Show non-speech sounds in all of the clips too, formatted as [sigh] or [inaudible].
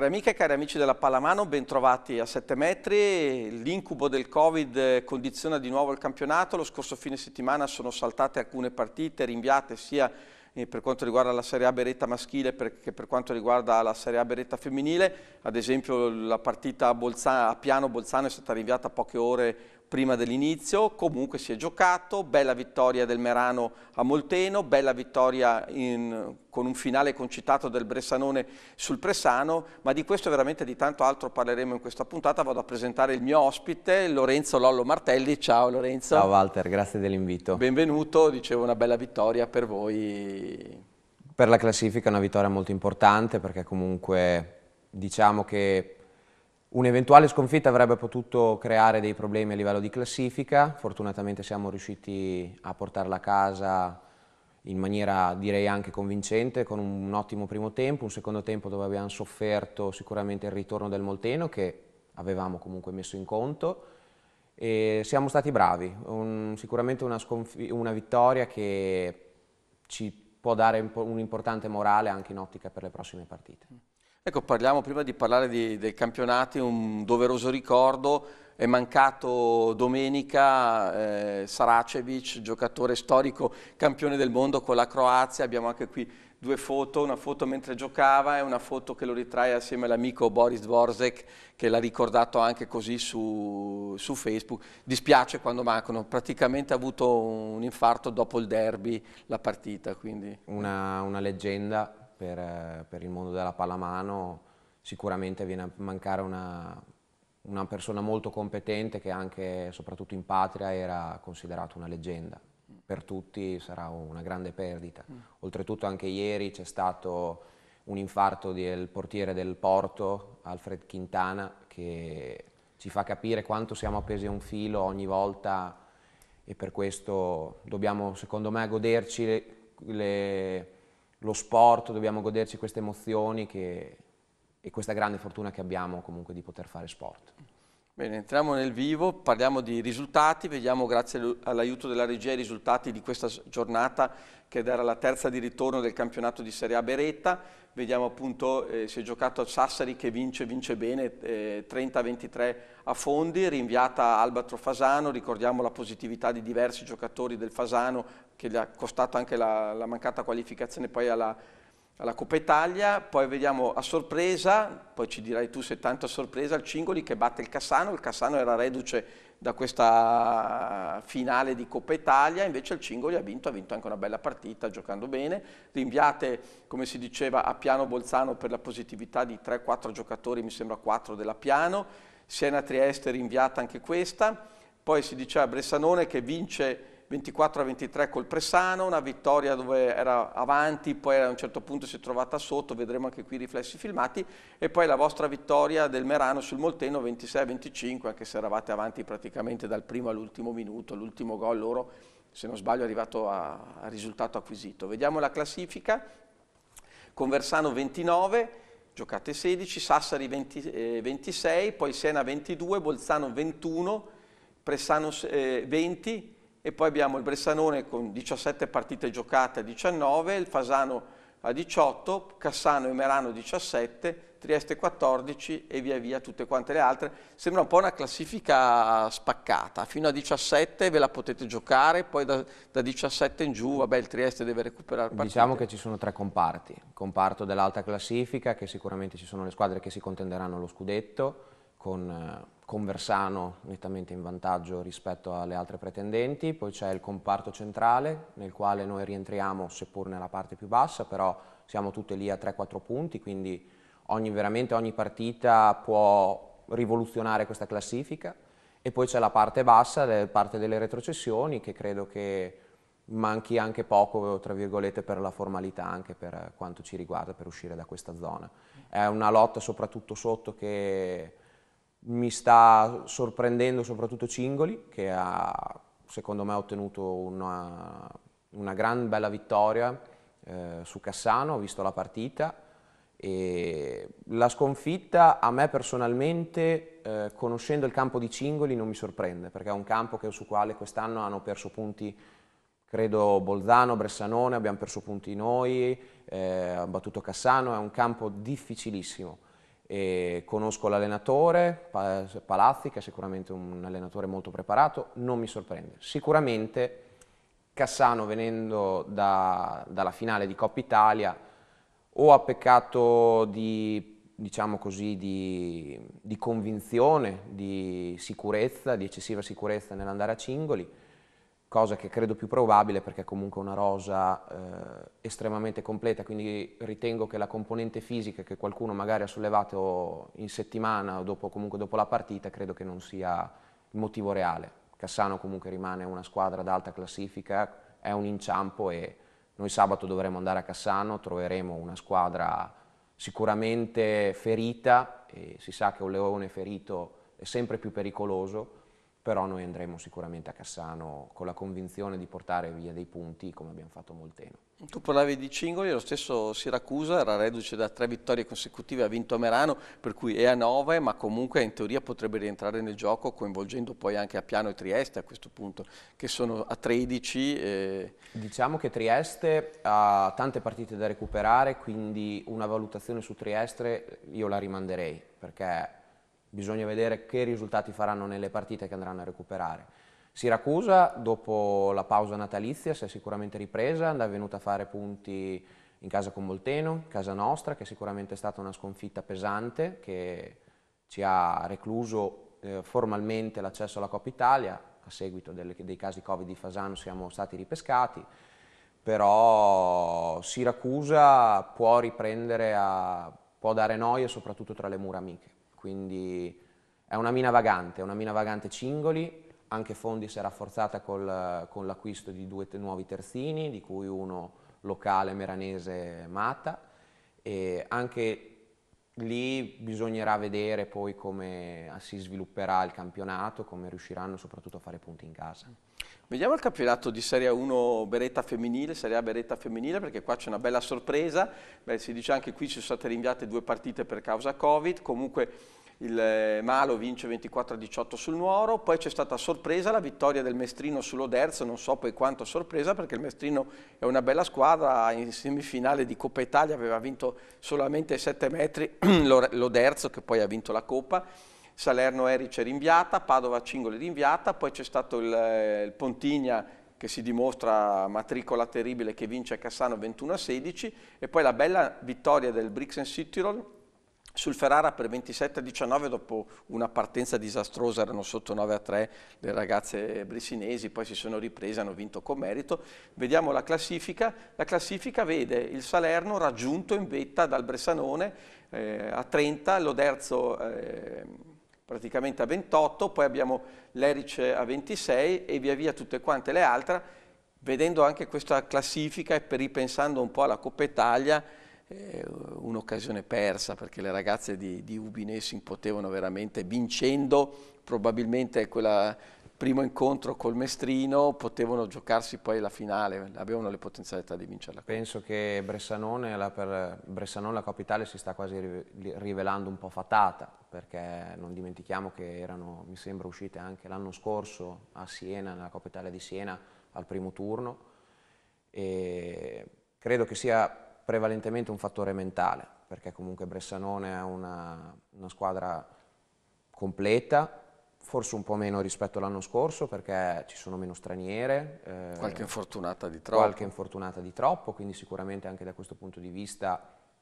Cari amiche e cari amici della Palamano, bentrovati a 7 metri. L'incubo del Covid condiziona di nuovo il campionato. Lo scorso fine settimana sono saltate alcune partite, rinviate sia eh, per quanto riguarda la Serie A Beretta maschile che per quanto riguarda la Serie A Beretta femminile. Ad esempio la partita a, Bolzano, a Piano Bolzano è stata rinviata poche ore prima dell'inizio, comunque si è giocato, bella vittoria del Merano a Molteno, bella vittoria in, con un finale concitato del Bressanone sul Pressano, ma di questo e veramente di tanto altro parleremo in questa puntata, vado a presentare il mio ospite, Lorenzo Lollo Martelli, ciao Lorenzo. Ciao Walter, grazie dell'invito. Benvenuto, dicevo una bella vittoria per voi. Per la classifica è una vittoria molto importante perché comunque diciamo che Un'eventuale sconfitta avrebbe potuto creare dei problemi a livello di classifica, fortunatamente siamo riusciti a portarla a casa in maniera direi anche convincente con un ottimo primo tempo, un secondo tempo dove abbiamo sofferto sicuramente il ritorno del Molteno che avevamo comunque messo in conto e siamo stati bravi, un, sicuramente una, una vittoria che ci può dare un importante morale anche in ottica per le prossime partite. Ecco, parliamo prima di parlare di, del campionato, un doveroso ricordo, è mancato domenica eh, Saracevic, giocatore storico, campione del mondo con la Croazia, abbiamo anche qui due foto, una foto mentre giocava e una foto che lo ritrae assieme all'amico Boris Dvorzek che l'ha ricordato anche così su, su, Facebook, dispiace quando mancano, praticamente ha avuto un infarto dopo il derby, la partita. Quindi. Una, una leggenda, per, per, il mondo della pallamano sicuramente viene a mancare una, una persona molto competente che anche, soprattutto in patria, era considerata una leggenda. Per tutti sarà una grande perdita. Mm. Oltretutto anche ieri c'è stato un infarto del portiere del Porto, Alfred Quintana, che ci fa capire quanto siamo appesi a un filo ogni volta e per questo dobbiamo, secondo me, goderci le, le lo sport, dobbiamo goderci queste emozioni che, e questa grande fortuna che abbiamo comunque di poter fare sport. Bene, entriamo nel vivo, parliamo di risultati, vediamo grazie all'aiuto della regia i risultati di questa giornata che era la terza di ritorno del campionato di Serie A Beretta vediamo appunto eh, si è giocato a Sassari che vince, vince bene, eh, 30-23 a fondi, rinviata Albatro Fasano, ricordiamo la positività di diversi giocatori del Fasano che gli ha costato anche la, la mancata qualificazione poi alla, alla Coppa Italia, poi vediamo a sorpresa, poi ci dirai tu se tanto a sorpresa, il Cingoli che batte il Cassano, il Cassano era reduce da questa finale di Coppa Italia, invece il Cingoli ha vinto, ha vinto anche una bella partita giocando bene, rinviate come si diceva a Piano Bolzano per la positività di 3-4 giocatori, mi sembra 4 della Piano, Siena Trieste rinviata anche questa, poi si diceva Bressanone che vince 24 a 23 col Pressano, una vittoria dove era avanti, poi a un certo punto si è trovata sotto, vedremo anche qui i riflessi filmati, e poi la vostra vittoria del Merano sul Molteno 26 a 25, anche se eravate avanti praticamente dal primo all'ultimo minuto, l'ultimo gol loro, se non sbaglio, è arrivato a, a risultato acquisito. Vediamo la classifica, con Versano 29, giocate 16, Sassari 20, eh, 26, poi Siena 22, Bolzano 21, Pressano eh, 20, e poi abbiamo il Bressanone con 17 partite giocate a 19, il Fasano a 18, Cassano e Merano 17, Trieste 14 e via via tutte quante le altre. Sembra un po' una classifica spaccata, fino a 17 ve la potete giocare, poi da, da 17 in giù, vabbè il Trieste deve recuperare partite. Diciamo che ci sono tre comparti, il comparto dell'alta classifica che sicuramente ci sono le squadre che si contenderanno lo scudetto con eh, Conversano nettamente in vantaggio rispetto alle altre pretendenti, poi c'è il comparto centrale nel quale noi rientriamo seppur nella parte più bassa, però siamo tutte lì a 3-4 punti, quindi ogni, veramente ogni partita può rivoluzionare questa classifica e poi c'è la parte bassa, la parte delle retrocessioni che credo che manchi anche poco, tra virgolette, per la formalità, anche per quanto ci riguarda, per uscire da questa zona. È una lotta soprattutto sotto che mi sta sorprendendo soprattutto Cingoli, che ha, secondo me ha ottenuto una, una gran bella vittoria eh, su Cassano, ho visto la partita. E la sconfitta a me personalmente, eh, conoscendo il campo di Cingoli, non mi sorprende, perché è un campo che, su quale quest'anno hanno perso punti, credo, Bolzano, Bressanone, abbiamo perso punti noi, eh, battuto Cassano, è un campo difficilissimo e conosco l'allenatore Palazzi, che è sicuramente un allenatore molto preparato, non mi sorprende. Sicuramente Cassano, venendo da, dalla finale di Coppa Italia, o ha peccato di, diciamo così, di, di convinzione, di sicurezza, di eccessiva sicurezza nell'andare a Cingoli, cosa che credo più probabile perché è comunque una rosa eh, estremamente completa, quindi ritengo che la componente fisica che qualcuno magari ha sollevato in settimana o dopo, comunque dopo la partita, credo che non sia il motivo reale. Cassano comunque rimane una squadra d'alta classifica, è un inciampo e noi sabato dovremo andare a Cassano, troveremo una squadra sicuramente ferita e si sa che un leone ferito è sempre più pericoloso, però noi andremo sicuramente a Cassano con la convinzione di portare via dei punti come abbiamo fatto a Molteno. Tu parlavi di Cingoli, lo stesso Siracusa era reduce da tre vittorie consecutive, ha vinto a Merano, per cui è a nove, ma comunque in teoria potrebbe rientrare nel gioco coinvolgendo poi anche a Piano e Trieste a questo punto, che sono a 13. E... Diciamo che Trieste ha tante partite da recuperare, quindi una valutazione su Trieste io la rimanderei, perché bisogna vedere che risultati faranno nelle partite che andranno a recuperare. Siracusa dopo la pausa natalizia si è sicuramente ripresa, è venuta a fare punti in casa con Molteno, casa nostra, che è sicuramente stata una sconfitta pesante che ci ha recluso eh, formalmente l'accesso alla Coppa Italia, a seguito delle, dei casi Covid di Fasano siamo stati ripescati, però Siracusa può riprendere, a, può dare noia soprattutto tra le mura amiche quindi è una mina vagante, è una mina vagante cingoli, anche Fondi si è rafforzata col, con l'acquisto di due nuovi terzini, di cui uno locale meranese Mata, e anche Lì bisognerà vedere poi come ah, si svilupperà il campionato, come riusciranno soprattutto a fare punti in casa. Vediamo il campionato di Serie 1 Beretta femminile, Serie A Beretta femminile, perché qua c'è una bella sorpresa. Beh, si dice anche che qui ci sono state rinviate due partite per causa Covid, comunque il eh, Malo vince 24-18 a sul Nuoro, poi c'è stata sorpresa la vittoria del Mestrino sull'Oderzo, non so poi quanto sorpresa perché il Mestrino è una bella squadra, in semifinale di Coppa Italia aveva vinto solamente 7 metri [clears throat] l'Oderzo che poi ha vinto la Coppa, Salerno Erice rinviata, Padova Cingoli rinviata, poi c'è stato il, eh, il Pontigna che si dimostra matricola terribile che vince a Cassano 21-16 a e poi la bella vittoria del Brixen Cityrol sul Ferrara per 27-19 dopo una partenza disastrosa, erano sotto 9-3 le ragazze bressinesi, poi si sono riprese, hanno vinto con merito. Vediamo la classifica, la classifica vede il Salerno raggiunto in vetta dal Bressanone eh, a 30, l'Oderzo eh, praticamente a 28, poi abbiamo l'Erice a 26 e via via tutte quante le altre. Vedendo anche questa classifica e ripensando un po' alla Coppa Italia, eh, un'occasione persa perché le ragazze di, di Ubinese impotevano veramente vincendo probabilmente quel primo incontro col Mestrino potevano giocarsi poi la finale avevano le potenzialità di vincerla penso che Bressanone la, per Bressanone la Coppa Italia si sta quasi rivelando un po' fatata perché non dimentichiamo che erano mi sembra uscite anche l'anno scorso a Siena nella Coppa Italia di Siena al primo turno e credo che sia prevalentemente un fattore mentale, perché comunque Bressanone è una, una squadra completa, forse un po' meno rispetto all'anno scorso perché ci sono meno straniere. Eh, qualche infortunata di troppo. Qualche infortunata di troppo, quindi sicuramente anche da questo punto di vista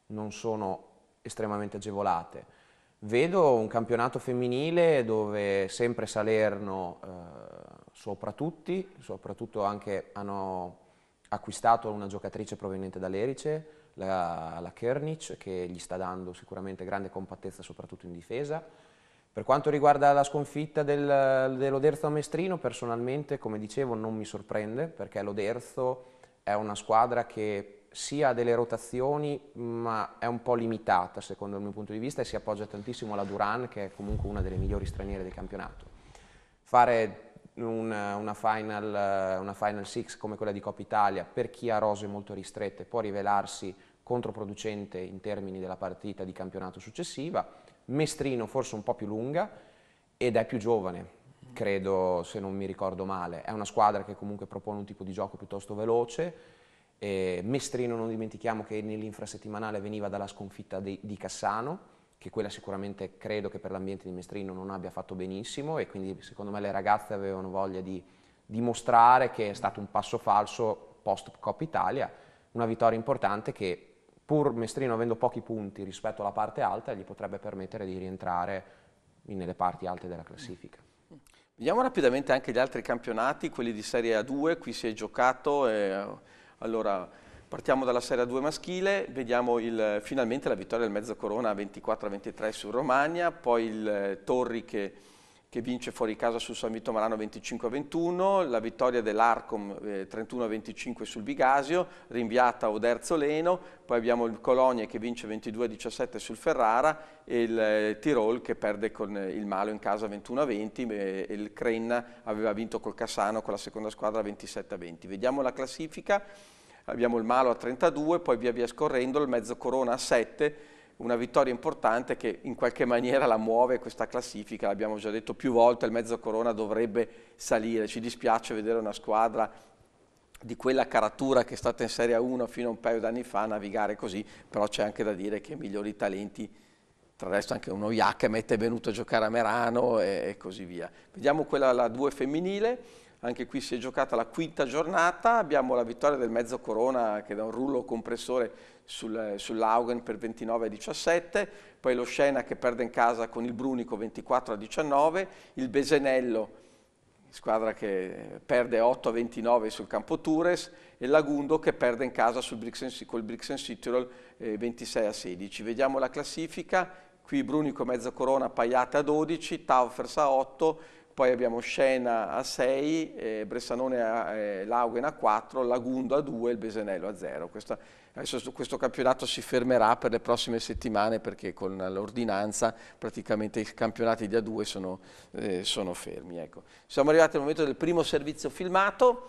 non sono estremamente agevolate. Vedo un campionato femminile dove sempre Salerno eh, sopra tutti, soprattutto anche hanno acquistato una giocatrice proveniente dall'Erice, la, la Kernic che gli sta dando sicuramente grande compattezza soprattutto in difesa. Per quanto riguarda la sconfitta del, dell'Oderzo a Mestrino, personalmente, come dicevo, non mi sorprende perché l'Oderzo è una squadra che sia ha delle rotazioni ma è un po' limitata secondo il mio punto di vista e si appoggia tantissimo alla Duran che è comunque una delle migliori straniere del campionato. Fare una, una, final, una final six come quella di Coppa Italia per chi ha rose molto ristrette può rivelarsi controproducente in termini della partita di campionato successiva, Mestrino forse un po' più lunga ed è più giovane, credo se non mi ricordo male, è una squadra che comunque propone un tipo di gioco piuttosto veloce, eh, Mestrino non dimentichiamo che nell'infrasettimanale veniva dalla sconfitta di, di Cassano, che quella sicuramente credo che per l'ambiente di Mestrino non abbia fatto benissimo e quindi secondo me le ragazze avevano voglia di dimostrare che è stato un passo falso post Coppa Italia, una vittoria importante che pur Mestrino avendo pochi punti rispetto alla parte alta, gli potrebbe permettere di rientrare nelle parti alte della classifica. Vediamo rapidamente anche gli altri campionati, quelli di Serie A2, qui si è giocato, e, eh, allora partiamo dalla Serie A2 maschile, vediamo il, finalmente la vittoria del Mezzo Corona 24-23 su Romagna, poi il eh, Torri che che vince fuori casa sul San Vito Marano 25-21, la vittoria dell'Arcom eh, 31-25 sul Bigasio, rinviata a Oderzo Leno, poi abbiamo il Colonia che vince 22-17 sul Ferrara e il eh, Tirol che perde con eh, il Malo in casa 21-20 eh, e il Crenna aveva vinto col Cassano con la seconda squadra 27-20. Vediamo la classifica, abbiamo il Malo a 32, poi via via scorrendo il Mezzo Corona a 7, una vittoria importante che in qualche maniera la muove questa classifica, l'abbiamo già detto più volte, il mezzo corona dovrebbe salire, ci dispiace vedere una squadra di quella caratura che è stata in Serie 1 fino a un paio d'anni fa navigare così, però c'è anche da dire che migliori talenti, tra l'altro anche uno Iac è venuto a giocare a Merano e, e così via. Vediamo quella la 2 femminile, anche qui si è giocata la quinta giornata, abbiamo la vittoria del Mezzo Corona che da un rullo compressore sul, sull'Augen per 29 a 17, poi lo Scena che perde in casa con il Brunico 24 a 19, il Besenello squadra che perde 8 a 29 sul campo Tours e l'Agundo che perde in casa sul Brixen, col Brixen Cityrol eh, 26 a 16. Vediamo la classifica, qui Brunico mezza corona, Paiate a 12, Taufers a 8, poi abbiamo Scena a 6, eh, Bressanone a eh, Laugen a 4, Lagundo a 2 e il Besenello a 0. Questa, adesso questo campionato si fermerà per le prossime settimane perché con l'ordinanza praticamente i campionati di A2 sono, eh, sono fermi. Ecco. Siamo arrivati al momento del primo servizio filmato.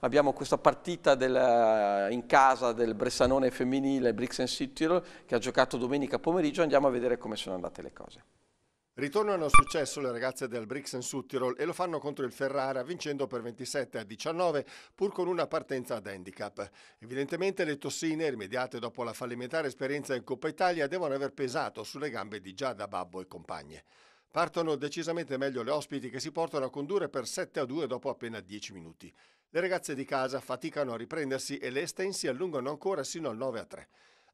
Abbiamo questa partita del, eh, in casa del Bressanone femminile Brixen City che ha giocato domenica pomeriggio. Andiamo a vedere come sono andate le cose. Ritornano a successo le ragazze del Brixen Suttirol e lo fanno contro il Ferrara vincendo per 27 a 19 pur con una partenza ad handicap. Evidentemente le tossine rimediate dopo la fallimentare esperienza in Coppa Italia devono aver pesato sulle gambe di Giada Babbo e compagne. Partono decisamente meglio le ospiti che si portano a condurre per 7 a 2 dopo appena 10 minuti. Le ragazze di casa faticano a riprendersi e le estensi allungano ancora sino al 9 a 3.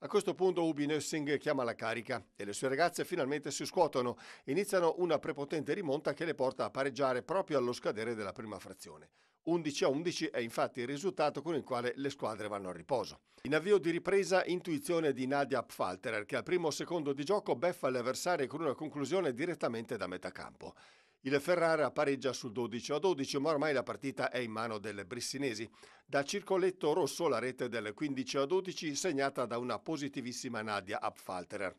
A questo punto Ubi Nessing chiama la carica e le sue ragazze finalmente si scuotono. Iniziano una prepotente rimonta che le porta a pareggiare proprio allo scadere della prima frazione. 11 a 11 è infatti il risultato con il quale le squadre vanno a riposo. In avvio di ripresa, intuizione di Nadia Pfalterer che al primo secondo di gioco beffa le avversarie con una conclusione direttamente da metà campo. Il Ferrara pareggia sul 12 a 12, ma ormai la partita è in mano delle brissinesi. Da circoletto rosso la rete del 15 a 12 segnata da una positivissima Nadia Abfalterer.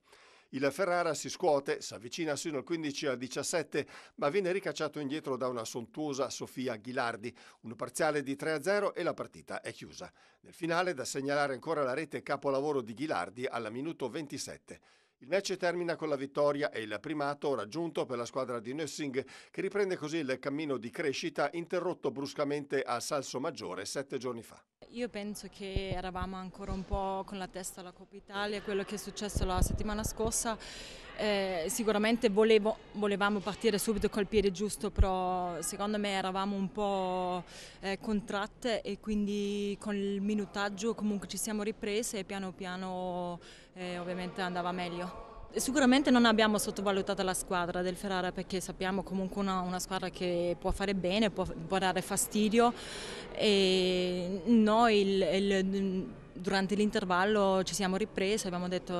Il Ferrara si scuote, si avvicina sino al 15 al 17, ma viene ricacciato indietro da una sontuosa Sofia Ghilardi. Un parziale di 3-0 a e la partita è chiusa. Nel finale da segnalare ancora la rete capolavoro di Ghilardi alla minuto 27. Il match termina con la vittoria e il primato raggiunto per la squadra di Nössing, che riprende così il cammino di crescita interrotto bruscamente a Salso Maggiore sette giorni fa. Io penso che eravamo ancora un po' con la testa alla Coppa Italia, quello che è successo la settimana scorsa. Eh, sicuramente volevo, volevamo partire subito col piede giusto, però secondo me eravamo un po' eh, contratte e quindi con il minutaggio comunque ci siamo riprese e piano piano eh, ovviamente andava meglio. Sicuramente non abbiamo sottovalutato la squadra del Ferrara perché sappiamo comunque una, una squadra che può fare bene, può, può dare fastidio e noi il, il, durante l'intervallo ci siamo ripresi, abbiamo detto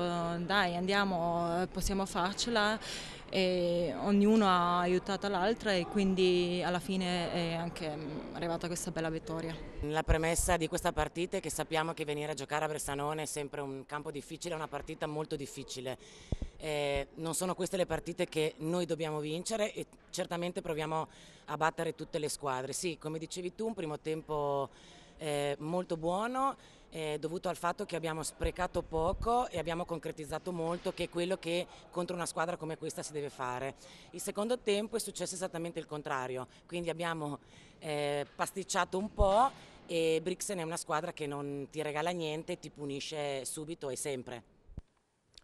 dai andiamo, possiamo farcela e ognuno ha aiutato l'altra e quindi alla fine è anche mm, arrivata questa bella vittoria. La premessa di questa partita è che sappiamo che venire a giocare a Bressanone è sempre un campo difficile, una partita molto difficile. Eh, non sono queste le partite che noi dobbiamo vincere e certamente proviamo a battere tutte le squadre. Sì, come dicevi tu, un primo tempo eh, molto buono eh, dovuto al fatto che abbiamo sprecato poco e abbiamo concretizzato molto, che è quello che contro una squadra come questa si deve fare. Il secondo tempo è successo esattamente il contrario, quindi abbiamo eh, pasticciato un po' e Brixen è una squadra che non ti regala niente, ti punisce subito e sempre.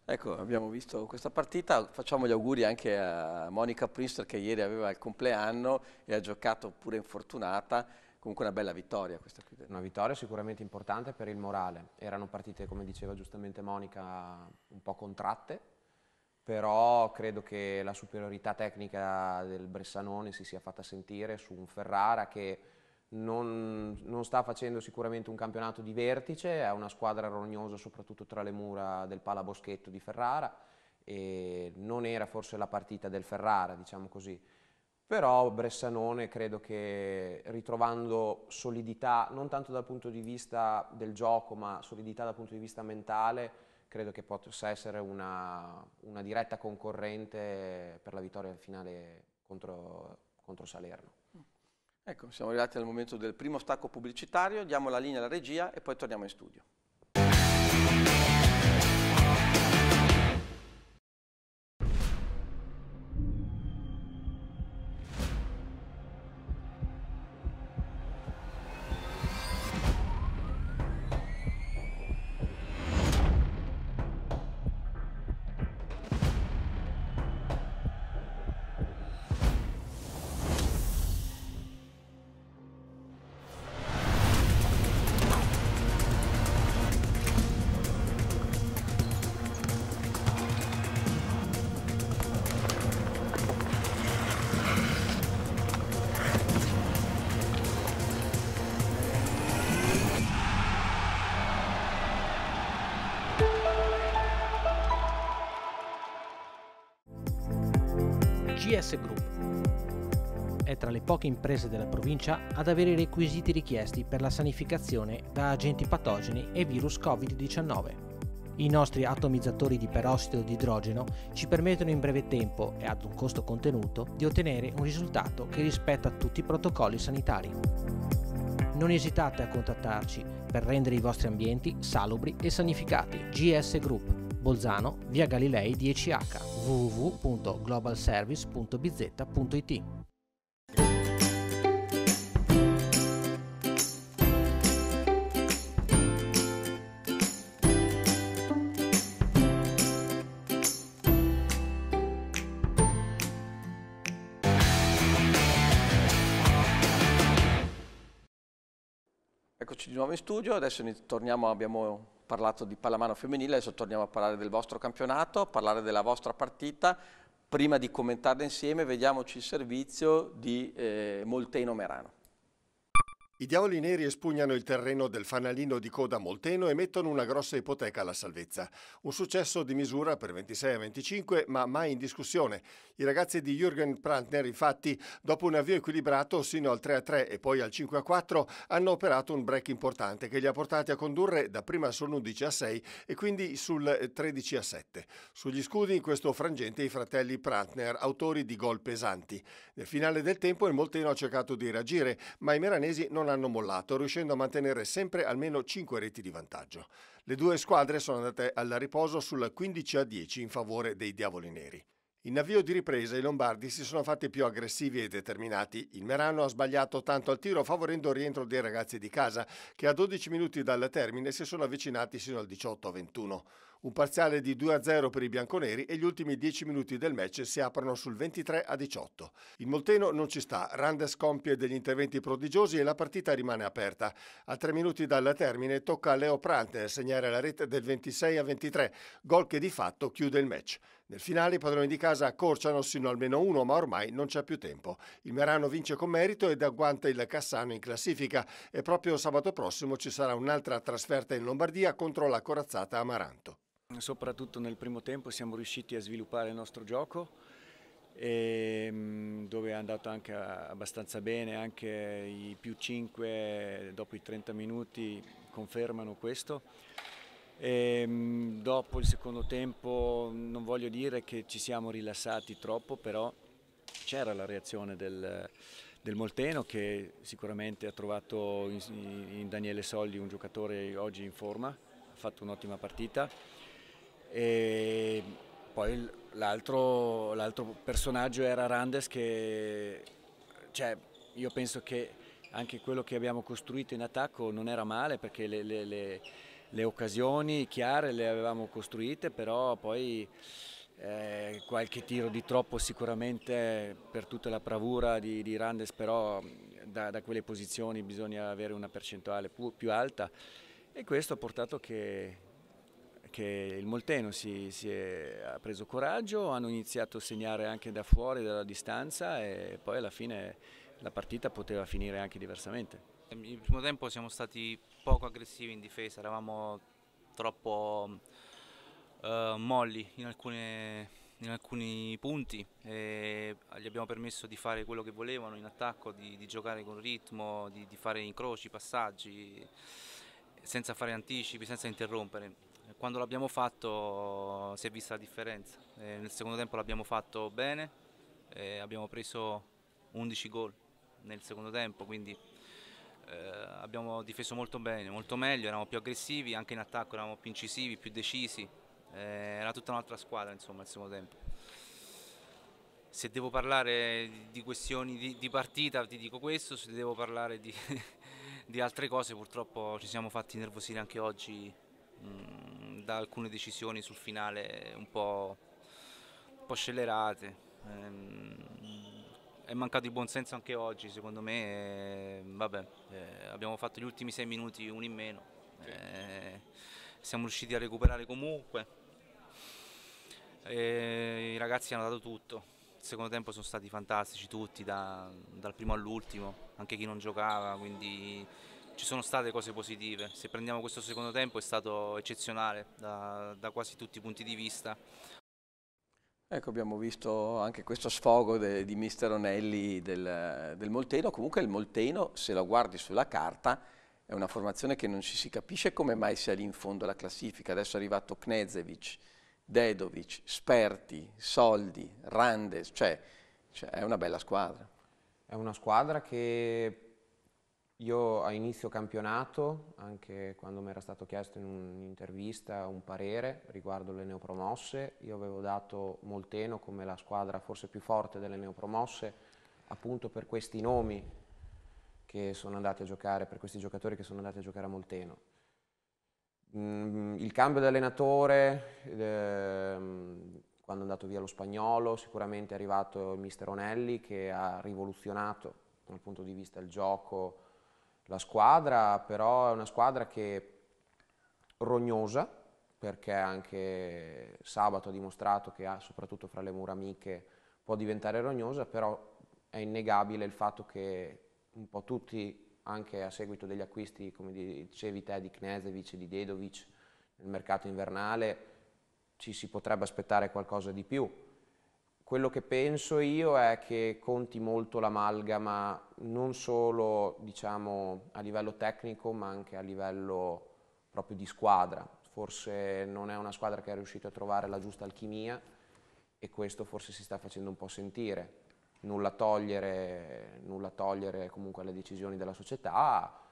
Ecco, abbiamo visto questa partita, facciamo gli auguri anche a Monica Prinster che ieri aveva il compleanno e ha giocato pure infortunata comunque una bella vittoria questa qui. Una vittoria sicuramente importante per il morale. Erano partite, come diceva giustamente Monica, un po' contratte, però credo che la superiorità tecnica del Bressanone si sia fatta sentire su un Ferrara che non, non sta facendo sicuramente un campionato di vertice, è una squadra rognosa soprattutto tra le mura del Palaboschetto di Ferrara e non era forse la partita del Ferrara, diciamo così però Bressanone credo che ritrovando solidità, non tanto dal punto di vista del gioco, ma solidità dal punto di vista mentale, credo che possa essere una, una diretta concorrente per la vittoria finale contro, contro Salerno. Ecco, siamo arrivati al momento del primo stacco pubblicitario, diamo la linea alla regia e poi torniamo in studio. GS Group. È tra le poche imprese della provincia ad avere i requisiti richiesti per la sanificazione da agenti patogeni e virus Covid-19. I nostri atomizzatori di perossido di idrogeno ci permettono in breve tempo e ad un costo contenuto di ottenere un risultato che rispetta tutti i protocolli sanitari. Non esitate a contattarci per rendere i vostri ambienti salubri e sanificati. GS Group Bolzano, via Galilei 10H, www.globalservice.bz.it. Eccoci di nuovo in studio, adesso torniamo, abbiamo parlato di pallamano femminile, adesso torniamo a parlare del vostro campionato, a parlare della vostra partita. Prima di commentarla insieme vediamoci il servizio di eh, Molteno Merano. I diavoli neri espugnano il terreno del fanalino di coda molteno e mettono una grossa ipoteca alla salvezza. Un successo di misura per 26 a 25, ma mai in discussione. I ragazzi di Jürgen Prantner, infatti, dopo un avvio equilibrato sino al 3 a 3 e poi al 5 a 4, hanno operato un break importante che li ha portati a condurre dapprima sull'11 a 6 e quindi sul 13 a 7. Sugli scudi in questo frangente i fratelli Prantner, autori di gol pesanti. Nel finale del tempo il Molteno ha cercato di reagire, ma i meranesi non hanno hanno mollato, riuscendo a mantenere sempre almeno 5 reti di vantaggio. Le due squadre sono andate al riposo sul 15 a 10 in favore dei diavoli neri. In avvio di ripresa i lombardi si sono fatti più aggressivi e determinati. Il Merano ha sbagliato tanto al tiro favorendo il rientro dei ragazzi di casa che a 12 minuti dal termine si sono avvicinati sino al 18-21. a un parziale di 2-0 per i bianconeri e gli ultimi 10 minuti del match si aprono sul 23-18. Il Molteno non ci sta, Randes compie degli interventi prodigiosi e la partita rimane aperta. A 3 minuti dal termine tocca a Leo Prante segnare la rete del 26-23, gol che di fatto chiude il match. Nel finale i padroni di casa accorciano sino almeno uno, ma ormai non c'è più tempo. Il Merano vince con merito ed agguanta il Cassano in classifica e proprio sabato prossimo ci sarà un'altra trasferta in Lombardia contro la corazzata Amaranto soprattutto nel primo tempo siamo riusciti a sviluppare il nostro gioco e, ehm, dove è andato anche abbastanza bene, anche i più 5 dopo i 30 minuti confermano questo. E, ehm, dopo il secondo tempo non voglio dire che ci siamo rilassati troppo, però c'era la reazione del, del, Molteno che sicuramente ha trovato in, in Daniele Soldi un giocatore oggi in forma, ha fatto un'ottima partita. E poi l'altro, l'altro personaggio era Randes che cioè, io penso che anche quello che abbiamo costruito in attacco non era male perché le, le, le, le occasioni chiare le avevamo costruite, però poi eh, qualche tiro di troppo sicuramente per tutta la bravura di, di Randes, però da, da, quelle posizioni bisogna avere una percentuale più, più alta e questo ha portato che perché il Molteno si, si è, preso coraggio, hanno iniziato a segnare anche da fuori, dalla distanza e poi alla fine la partita poteva finire anche diversamente. Nel primo tempo siamo stati poco aggressivi in difesa, eravamo troppo uh, molli in, alcune, in, alcuni punti e gli abbiamo permesso di fare quello che volevano in attacco, di, di giocare con ritmo, di, di fare incroci, passaggi senza fare anticipi, senza interrompere. Quando l'abbiamo fatto si è vista la differenza, eh, nel secondo tempo l'abbiamo fatto bene, eh, abbiamo preso 11 gol nel secondo tempo, quindi eh, abbiamo difeso molto bene, molto meglio, eravamo più aggressivi, anche in attacco eravamo più incisivi, più decisi, eh, era tutta un'altra squadra insomma al secondo tempo. Se devo parlare di questioni di, di partita ti dico questo, se devo parlare di, [laughs] di altre cose purtroppo ci siamo fatti nervosire anche oggi Mm, da alcune decisioni sul finale un po', un po scellerate. Ehm, è mancato il buonsenso anche oggi, secondo me. Eh, vabbè, eh, abbiamo fatto gli ultimi sei minuti uno in meno. Eh, siamo riusciti a recuperare comunque. E, eh, I ragazzi hanno dato tutto. Il secondo tempo sono stati fantastici tutti, da, dal primo all'ultimo, anche chi non giocava, quindi ci sono state cose positive. Se prendiamo questo secondo tempo è stato eccezionale da, da quasi tutti i punti di vista. Ecco, abbiamo visto anche questo sfogo de, di mister Onelli del, del, Molteno. Comunque il Molteno, se lo guardi sulla carta, è una formazione che non ci si capisce come mai sia lì in fondo alla classifica. Adesso è arrivato Knezevic, Dedovic, Sperti, Soldi, Randes, cioè, cioè è una bella squadra. È una squadra che io a inizio campionato, anche quando mi era stato chiesto in un'intervista un parere riguardo le neopromosse, io avevo dato Molteno come la squadra forse più forte delle neopromosse, appunto per questi nomi che sono andati a giocare, per questi giocatori che sono andati a giocare a Molteno. Mm, il cambio di allenatore, ehm, quando è andato via lo spagnolo, sicuramente è arrivato il mister Onelli che ha rivoluzionato dal punto di vista del gioco, la squadra però è una squadra che rognosa, perché anche sabato ha dimostrato che ha, soprattutto fra le mura amiche può diventare rognosa, però è innegabile il fatto che un po' tutti, anche a seguito degli acquisti, come dicevi te, di Knezevic e di Dedovic nel mercato invernale, ci si potrebbe aspettare qualcosa di più quello che penso io è che conti molto l'amalgama non solo diciamo, a livello tecnico ma anche a livello proprio di squadra. Forse non è una squadra che è riuscita a trovare la giusta alchimia e questo forse si sta facendo un po' sentire. Nulla togliere, nulla togliere comunque alle decisioni della società.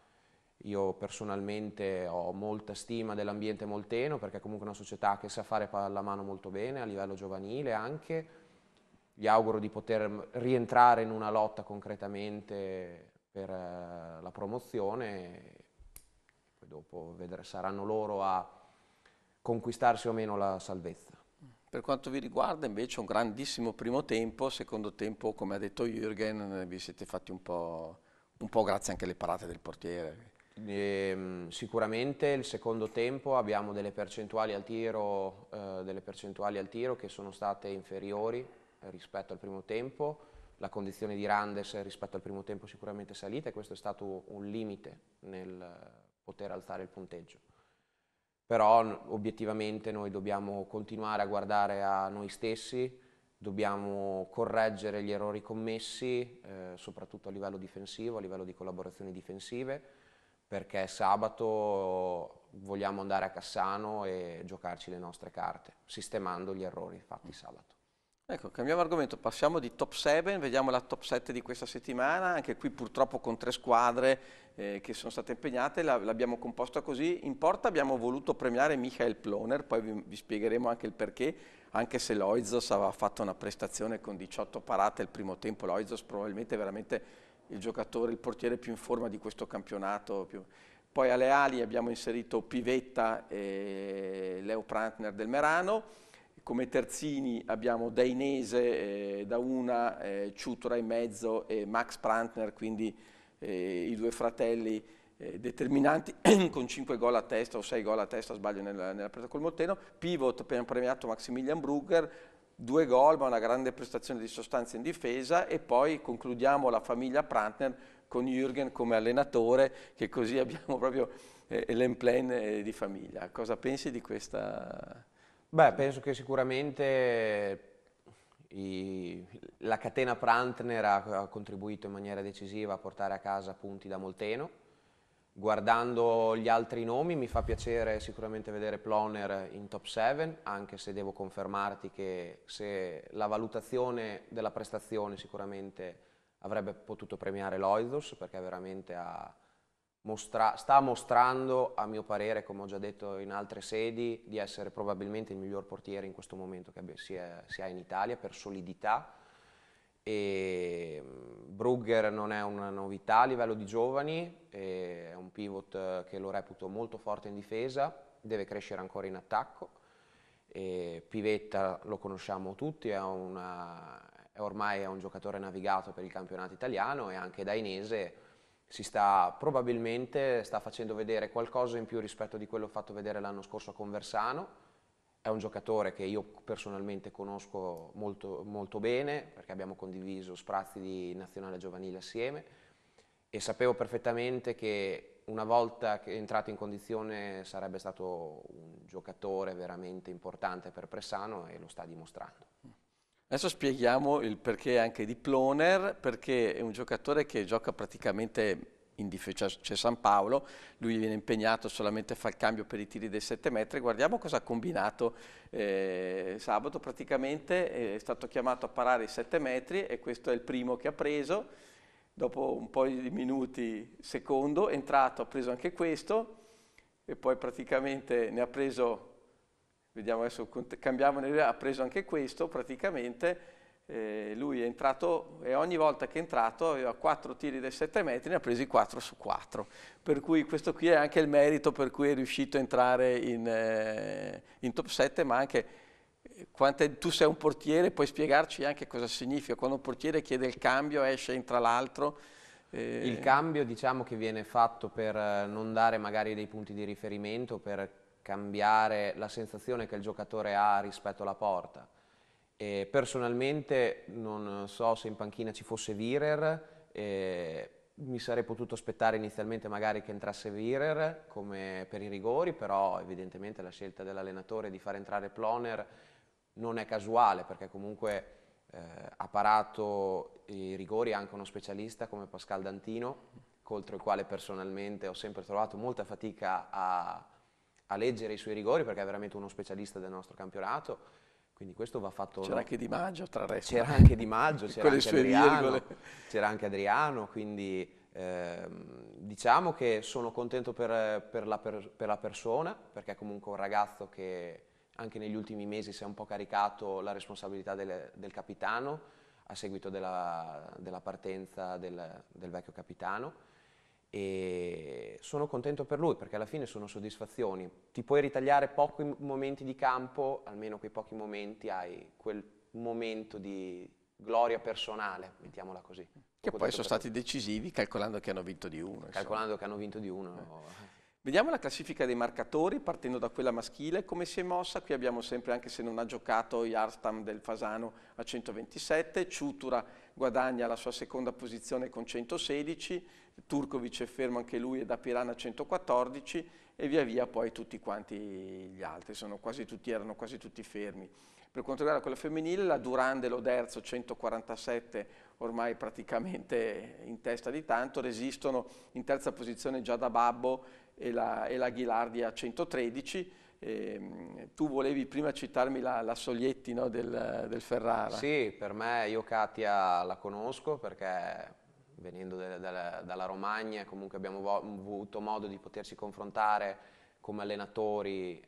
Io personalmente ho molta stima dell'ambiente molteno perché è comunque una società che sa fare la mano molto bene a livello giovanile anche gli auguro di poter mm, rientrare in una lotta concretamente per eh, la promozione, poi dopo vedere, saranno loro a conquistarsi o meno la salvezza. Per quanto vi riguarda invece un grandissimo primo tempo, secondo tempo come ha detto Jürgen vi siete fatti un po', un po grazie anche alle parate del portiere. E, ehm, sicuramente il secondo tempo abbiamo delle percentuali al tiro, eh, delle percentuali al tiro che sono state inferiori rispetto al primo tempo, la condizione di Randes rispetto al primo tempo sicuramente salita e questo è stato un limite nel poter alzare il punteggio. Però obiettivamente noi dobbiamo continuare a guardare a noi stessi, dobbiamo correggere gli errori commessi, eh, soprattutto a livello difensivo, a livello di collaborazioni difensive, perché sabato vogliamo andare a Cassano e giocarci le nostre carte, sistemando gli errori fatti sabato. Ecco, cambiamo argomento, passiamo di top 7, vediamo la top 7 di questa settimana, anche qui purtroppo con tre squadre eh, che sono state impegnate, l'abbiamo composta così. In porta abbiamo voluto premiare Michael Ploner, poi vi, vi spiegheremo anche il perché, anche se Loizos aveva fatto una prestazione con 18 parate il primo tempo, Loizos probabilmente è veramente il giocatore, il portiere più in forma di questo campionato. Più... Poi alle ali abbiamo inserito Pivetta e Leo Prantner del Merano, come terzini abbiamo Dainese, eh, una, eh, Ciutora in mezzo e Max Prantner, quindi eh, i due fratelli eh, determinanti [clears throat] con 5 gol a testa o 6 gol a testa, sbaglio, nella, nella presa col Molteno. Pivot premiato Maximilian Brugger, due gol ma una grande prestazione di sostanza in difesa e poi concludiamo la famiglia Prantner con Jürgen come allenatore che così abbiamo proprio eh, l'emplen eh, di famiglia. Cosa pensi di questa... Beh, penso che sicuramente i, la catena Prantner ha, ha, contribuito in maniera decisiva a portare a casa punti da Molteno. Guardando gli altri nomi mi fa piacere sicuramente vedere Ploner in top 7, anche se devo confermarti che se la valutazione della prestazione sicuramente avrebbe potuto premiare Loidos perché veramente ha, mostra sta mostrando, a mio parere, come ho già detto in altre sedi, di essere probabilmente il miglior portiere in questo momento che si, è, si ha in Italia per solidità. E mm, Brugger non è una novità a livello di giovani, è un pivot eh, che lo reputo molto forte in difesa, deve crescere ancora in attacco. E Pivetta lo conosciamo tutti, è, una, è ormai è un giocatore navigato per il campionato italiano e anche da Inese si sta probabilmente sta facendo vedere qualcosa in più rispetto di quello fatto vedere l'anno scorso a Conversano. È un giocatore che io personalmente conosco molto, molto bene perché abbiamo condiviso sprazzi di nazionale giovanile assieme e sapevo perfettamente che una volta che è entrato in condizione sarebbe stato un giocatore veramente importante per Pressano e lo sta dimostrando. Adesso spieghiamo il perché anche di Ploner, perché è un giocatore che gioca praticamente in difesa, cioè, c'è San Paolo, lui viene impegnato solamente a fare il cambio per i tiri dei 7 metri, guardiamo cosa ha combinato eh, sabato, praticamente eh, è stato chiamato a parare i 7 metri e questo è il primo che ha preso, dopo un po' di minuti secondo, è entrato, ha preso anche questo e poi praticamente ne ha preso vediamo adesso, cambiamo ha preso anche questo praticamente, eh, lui è entrato e ogni volta che è entrato aveva 4 tiri dai 7 metri ne ha presi 4 su 4, per cui questo qui è anche il merito per cui è riuscito a entrare in, eh, in top 7, ma anche eh, quante, tu sei un portiere, puoi spiegarci anche cosa significa, quando un portiere chiede il cambio, esce, tra l'altro, eh. il cambio diciamo che viene fatto per eh, non dare magari dei punti di riferimento, per cambiare la sensazione che il giocatore ha rispetto alla porta. E personalmente non so se in panchina ci fosse Virer, mi sarei potuto aspettare inizialmente magari che entrasse Virer come per i rigori, però evidentemente la scelta dell'allenatore di far entrare Ploner non è casuale perché comunque eh, ha parato i rigori anche uno specialista come Pascal Dantino, contro il quale personalmente ho sempre trovato molta fatica a, a leggere i suoi rigori perché è veramente uno specialista del nostro campionato. Quindi questo va fatto... C'era anche Di Maggio tra resto. C'era anche Di Maggio, c'era, [laughs] anche Adriano, c'era anche Adriano, quindi eh, diciamo che sono contento per, per, la per, per, la persona, perché è comunque un ragazzo che anche negli ultimi mesi si è un po' caricato la responsabilità del, del capitano a seguito della, della partenza del, del vecchio capitano e sono contento per lui perché alla fine sono soddisfazioni. Ti puoi ritagliare pochi momenti di campo, almeno quei pochi momenti hai quel momento di gloria personale, mettiamola così. Che poi sono stati te. decisivi calcolando che hanno vinto di uno. Calcolando che hanno vinto di uno. Eh. Vediamo la classifica dei marcatori partendo da quella maschile, come si è mossa, qui abbiamo sempre anche se non ha giocato Jarstam del Fasano a 127, Ciutura guadagna la sua seconda posizione con 116, Turkovic è fermo anche lui e da Pirana 114 e via via poi tutti quanti gli altri, quasi tutti, erano quasi tutti fermi. Per quanto riguarda quella femminile, la Durande Loderzo 147, ormai praticamente in testa di tanto, resistono in terza posizione già da Babbo e la, e la Ghilardi a 113, eh, tu volevi prima citarmi la, la Soglietti no, del, del, Ferrara. Sì, per me io Katia la conosco perché venendo de, de, dalla Romagna comunque abbiamo avuto modo di potersi confrontare come allenatori eh,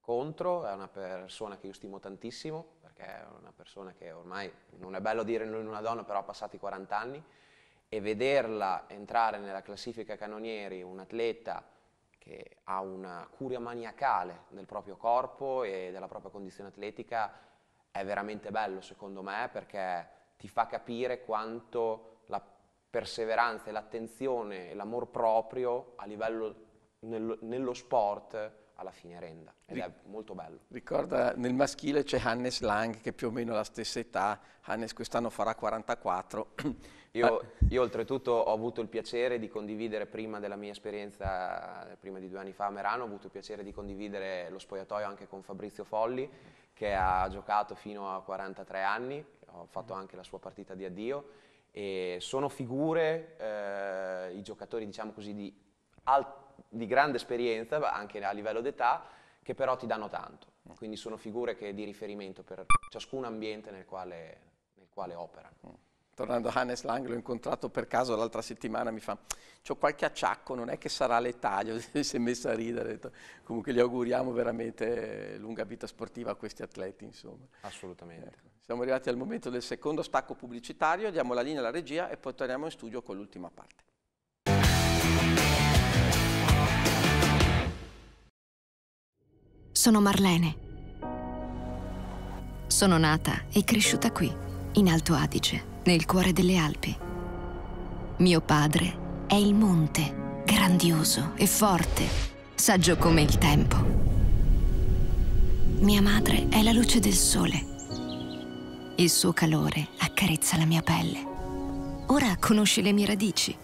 contro, è una persona che io stimo tantissimo perché è una persona che ormai non è bello dire in una donna però ha passato i 40 anni e vederla entrare nella classifica canonieri un atleta che ha una curia maniacale del proprio corpo e della propria condizione atletica, è veramente bello secondo me perché ti fa capire quanto la perseveranza e l'attenzione e l'amor proprio a livello nel, nello sport alla fine renda ed Ric- è molto bello. Ricorda, nel maschile c'è Hannes Lang che più o meno ha la stessa età, Hannes quest'anno farà 44 [clears throat] Io, eh. io, oltretutto ho avuto il piacere di condividere prima della mia esperienza, prima di due anni fa a Merano, ho avuto il piacere di condividere lo spogliatoio anche con Fabrizio Folli che ha giocato fino a 43 anni, ho fatto anche la sua partita di addio e sono figure, eh, i giocatori diciamo così di, di grande esperienza anche a livello d'età che però ti danno tanto, mm. quindi sono figure che di riferimento per ciascun ambiente nel quale, nel quale operano. Mm tornando a Hannes Lang, l'ho incontrato per caso l'altra settimana, mi fa, ho qualche acciacco, non è che sarà l'età, [laughs] si è messa a ridere, comunque gli auguriamo veramente lunga vita sportiva a questi atleti, insomma. Assolutamente. Ecco. Siamo arrivati al momento del secondo stacco pubblicitario, diamo la linea alla regia e poi torniamo in studio con l'ultima parte. Sono Marlene. Sono nata e cresciuta qui, in Alto Adige nel cuore delle Alpi. Mio padre è il monte, grandioso e forte, saggio come il tempo. Mia madre è la luce del sole. Il suo calore accarezza la mia pelle. Ora conosci le mie radici.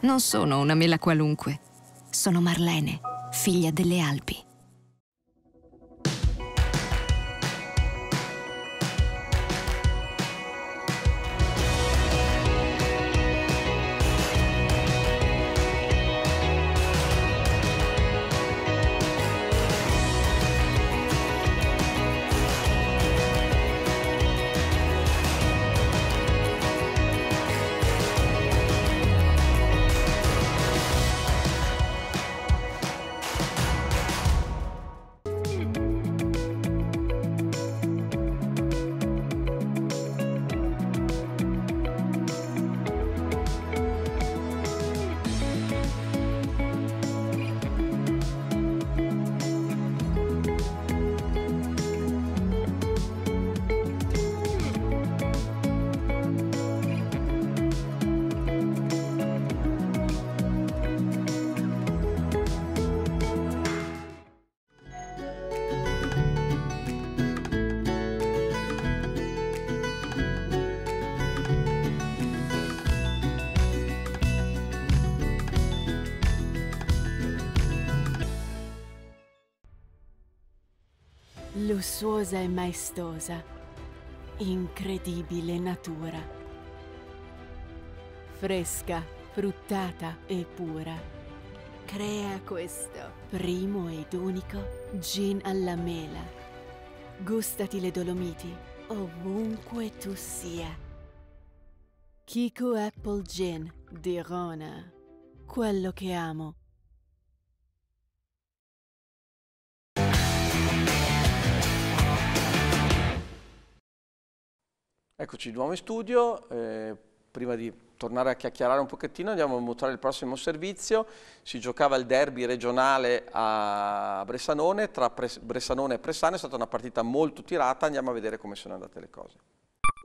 Non sono una mela qualunque. Sono Marlene, figlia delle Alpi. lussuosa e maestosa, incredibile natura. Fresca, fruttata e pura, crea questo primo ed unico gin alla mela. Gustati le Dolomiti, ovunque tu sia. Kiko Apple Gin di Rona. Quello che amo Eccoci di nuovo in studio, eh, prima di tornare a chiacchierare un pochettino andiamo a mostrare il prossimo servizio, si giocava il derby regionale a Bressanone, tra Bressanone e Pressane è stata una partita molto tirata, andiamo a vedere come sono andate le cose.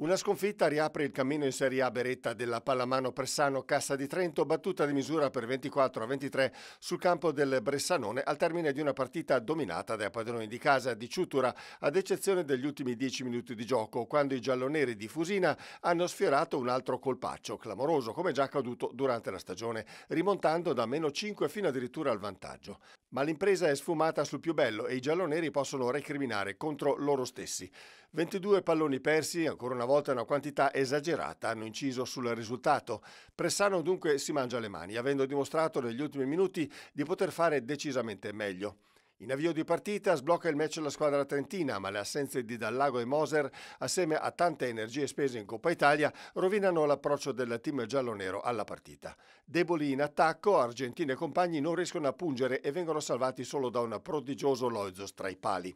Una sconfitta riapre il cammino in Serie A Beretta della Pallamano Pressano Cassa di Trento, battuta di misura per 24 a 23 sul campo del Bressanone al termine di una partita dominata dai padroni di casa di Ciutura, ad eccezione degli ultimi 10 minuti di gioco, quando i gialloneri di Fusina hanno sfiorato un altro colpaccio clamoroso, come già accaduto durante la stagione, rimontando da meno 5 fino addirittura al vantaggio. Ma l'impresa è sfumata sul più bello e i gialloneri possono recriminare contro loro stessi. 22 palloni persi, ancora una volta una quantità esagerata, hanno inciso sul risultato. Pressano dunque si mangia le mani, avendo dimostrato negli ultimi minuti di poter fare decisamente meglio. In avvio di partita sblocca il match la squadra trentina, ma le assenze di Dallago e Moser, assieme a tante energie spese in Coppa Italia, rovinano l'approccio del team giallo-nero alla partita. Deboli in attacco, Argentina e compagni non riescono a pungere e vengono salvati solo da un prodigioso Loizos tra i pali.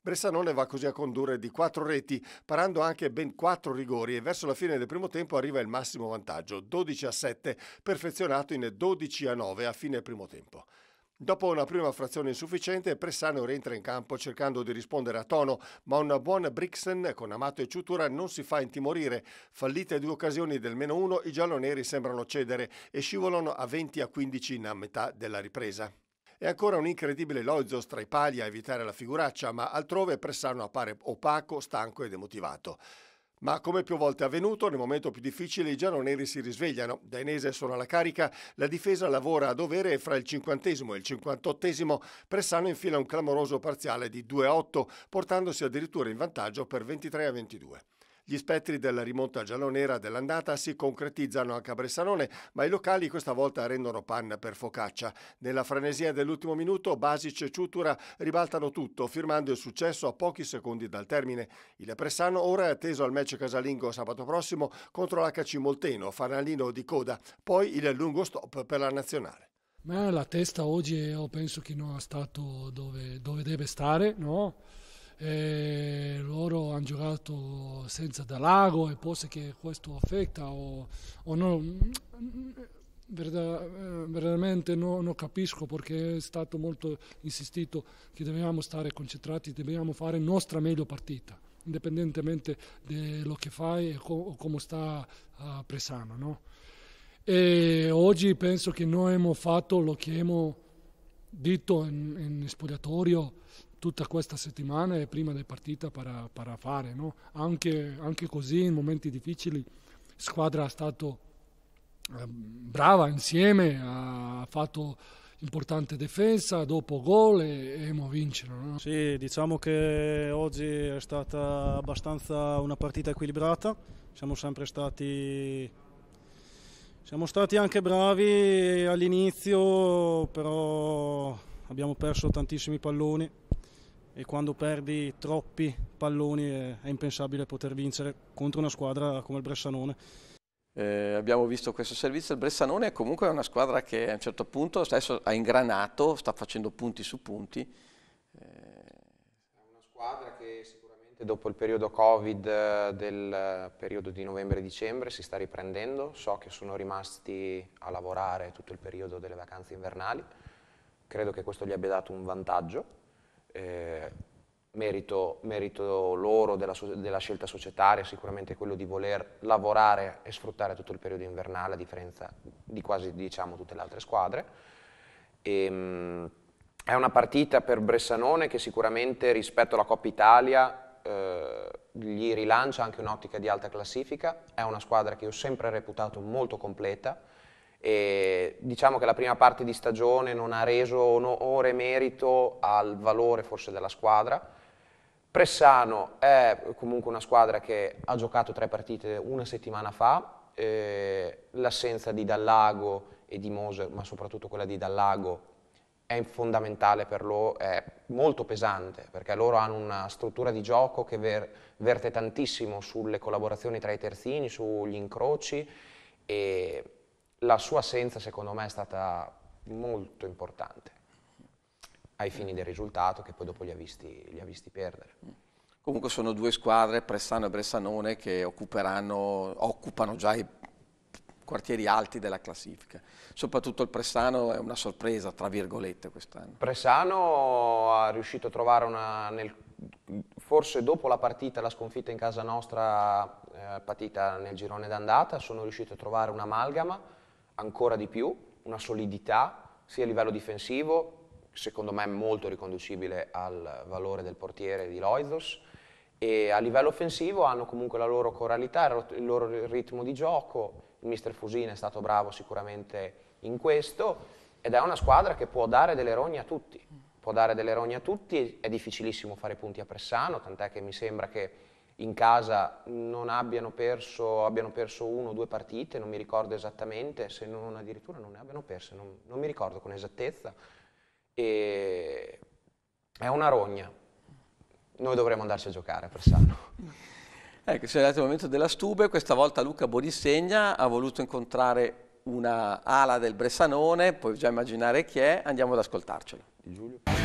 Bressanone va così a condurre di quattro reti, parando anche ben quattro rigori e verso la fine del primo tempo arriva il massimo vantaggio, 12 a 7, perfezionato in 12 a 9 a fine primo tempo. Dopo una prima frazione insufficiente, Pressano rientra in campo cercando di rispondere a tono, ma una buona Brixen con Amato e Ciutura non si fa intimorire. Fallite due occasioni del meno uno, i gialloneri sembrano cedere e scivolano a 20 a 15 in a metà della ripresa. È ancora un incredibile Loizos tra i pali a evitare la figuraccia, ma altrove Pressano appare opaco, stanco e demotivato. Ma come più volte avvenuto, nel momento più difficile i gianoneri si risvegliano. Da Enese sono alla carica, la difesa lavora a dovere e fra il 50 e il 58 Pressano infila un clamoroso parziale di 2-8, portandosi addirittura in vantaggio per 23 a 22. Gli spettri della rimonta giallonera dell'andata si concretizzano anche a Bressanone, ma i locali questa volta rendono panna per focaccia. Nella frenesia dell'ultimo minuto Basic e Ciutura ribaltano tutto, firmando il successo a pochi secondi dal termine. Il Bressano ora è atteso al match casalingo sabato prossimo contro l'HC Molteno, fanalino di coda, poi il lungo stop per la nazionale. Ma la testa oggi io penso che non è stato dove, dove deve stare, no? eh, loro hanno giocato senza Dalago e forse che questo affetta o, o no, mm, mm, eh, veramente non no capisco perché è stato molto insistito che dobbiamo stare concentrati, dobbiamo fare la nostra meglio partita indipendentemente da quello che fai e co- come sta uh, eh, Presano. No? E oggi penso che noi abbiamo fatto quello che abbiamo detto in, in spogliatorio tutta questa settimana e prima della partita per, per fare. No? Anche, anche, così in momenti difficili la squadra è stata ehm, brava insieme, ha fatto importante difesa, dopo gol e, e mo vincere. No? Sì, diciamo che oggi è stata abbastanza una partita equilibrata, siamo sempre stati siamo stati anche bravi all'inizio, però abbiamo perso tantissimi palloni, e quando perdi troppi palloni è impensabile poter vincere contro una squadra come il Bressanone. Eh, abbiamo visto questo servizio, il Bressanone è comunque una squadra che a un certo punto adesso ha ingranato, sta facendo punti su punti. Eh... È una squadra che sicuramente dopo il periodo Covid eh, del eh, periodo di novembre-dicembre si sta riprendendo, so che sono rimasti a lavorare tutto il periodo delle vacanze invernali, credo che questo gli abbia dato un vantaggio eh, merito, merito, loro della, della, scelta societaria, sicuramente quello di voler lavorare e sfruttare tutto il periodo invernale a differenza di quasi diciamo, tutte le altre squadre. E, ehm, mh, è una partita per Bressanone che sicuramente rispetto alla Coppa Italia eh, gli rilancia anche un'ottica di alta classifica, è una squadra che ho sempre reputato molto completa, e diciamo che la prima parte di stagione non ha reso onore e merito al valore forse della squadra. Pressano è comunque una squadra che ha giocato tre partite una settimana fa, eh, l'assenza di Dallago e di Moser, ma soprattutto quella di Dallago, è fondamentale per loro, è molto pesante, perché loro hanno una struttura di gioco che ver verte tantissimo sulle collaborazioni tra i terzini, sugli incroci e la sua assenza secondo me è stata molto importante ai fini del risultato che poi dopo li ha visti, li ha visti perdere. Comunque sono due squadre, Pressano e Bressanone, che occupano già i quartieri alti della classifica. Soprattutto il Pressano è una sorpresa, tra virgolette, quest'anno. Pressano ha riuscito a trovare una... Nel, forse dopo la partita, la sconfitta in casa nostra, eh, partita nel girone d'andata, sono riuscito a trovare un'amalgama ancora di più, una solidità sia a livello difensivo, secondo me molto riconducibile al valore del portiere di Loizos, e a livello offensivo hanno comunque la loro coralità, il loro ritmo di gioco, il mister Fusina è stato bravo sicuramente in questo ed è una squadra che può dare delle rogne a tutti, può dare delle rogne a tutti, è difficilissimo fare punti a Pressano, tant'è che mi sembra che in casa non abbiano perso, abbiano perso uno o due partite, non mi ricordo esattamente, se non addirittura non ne abbiano perse, non, non mi ricordo con esattezza. E è una rogna. Noi dovremmo andarci a giocare a Persano. Ecco, siamo arrivati al momento della stube, questa volta Luca Bodissegna ha voluto incontrare una ala del Bressanone, puoi già immaginare chi è, andiamo ad ascoltarcelo. Giulio.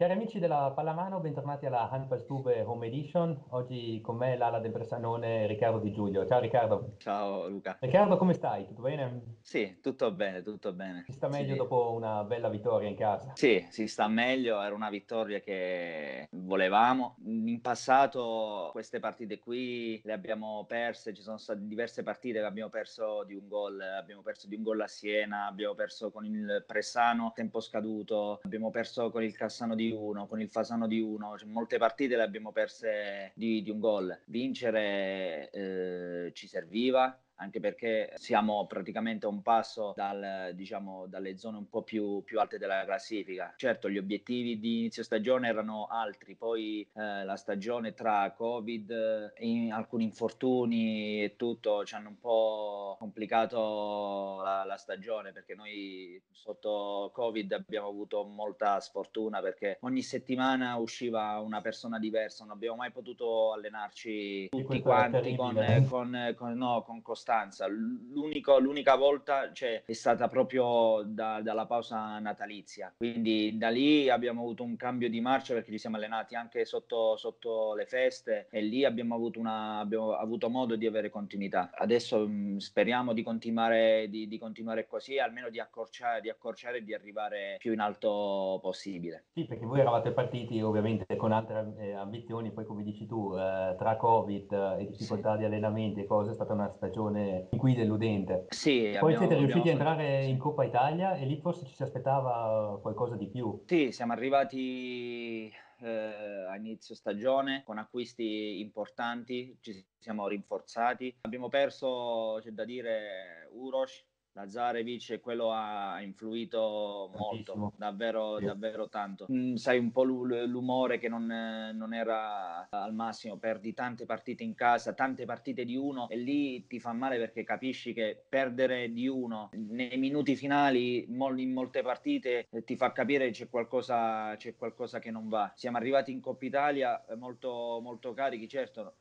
Cari amici della Pallamano, bentornati alla Handballstube Home Edition. Oggi con me l'ala del Bressanone Riccardo Di Giulio. Ciao Riccardo. Ciao Luca. Riccardo, come stai? Tutto bene? Sì, tutto bene, tutto bene. Si sta meglio sì. dopo una bella vittoria in casa? Sì, si sta meglio, era una vittoria che volevamo. In passato queste partite qui le abbiamo perse, ci sono state diverse partite che abbiamo perso di un gol, abbiamo perso di un gol a Siena, abbiamo perso con il Pressano, tempo scaduto, abbiamo perso con il Cassano di di uno, con il Fasano di uno, cioè, molte partite le abbiamo perse di, di un gol. Vincere eh, ci serviva, anche perché siamo praticamente a un passo dal, diciamo, dalle zone un po' più, più, alte della classifica. Certo, gli obiettivi di inizio stagione erano altri, poi eh, la stagione tra Covid, eh, in, alcuni infortuni e tutto ci hanno un po' complicato la, la stagione perché noi sotto Covid abbiamo avuto molta sfortuna perché ogni settimana usciva una persona diversa, non abbiamo mai potuto allenarci tutti quanti con, eh. con, con, no, con costanza costanza. L'unico, l'unica volta cioè, è stata proprio da, dalla pausa natalizia, quindi da lì abbiamo avuto un cambio di marcia perché ci siamo allenati anche sotto, sotto le feste e lì abbiamo avuto, una, abbiamo avuto modo di avere continuità. Adesso mh, mm, speriamo di continuare, di, di continuare così, almeno di accorciare, di accorciare e di arrivare più in alto possibile. Sì, perché voi eravate partiti ovviamente con altre eh, ambizioni, poi come dici tu, eh, tra Covid eh, e difficoltà sì. di allenamento e cose, è stata una stagione dove guida l'udente. Sì, Poi abbiamo, siete riusciti abbiamo... a entrare in Coppa Italia e lì forse ci si aspettava qualcosa di più. Sì, siamo arrivati eh, a inizio stagione con acquisti importanti, ci siamo rinforzati. Abbiamo perso, c'è da dire, Urosh Lazarevic quello ha influito molto, davvero, davvero tanto. Mm, sai un po' l'umore che non, non, era al massimo, perdi tante partite in casa, tante partite di uno e lì ti fa male perché capisci che perdere di uno nei minuti finali in molte partite eh, ti fa capire che c'è qualcosa, c'è qualcosa che non va. Siamo arrivati in Coppa Italia eh, molto, molto carichi, certo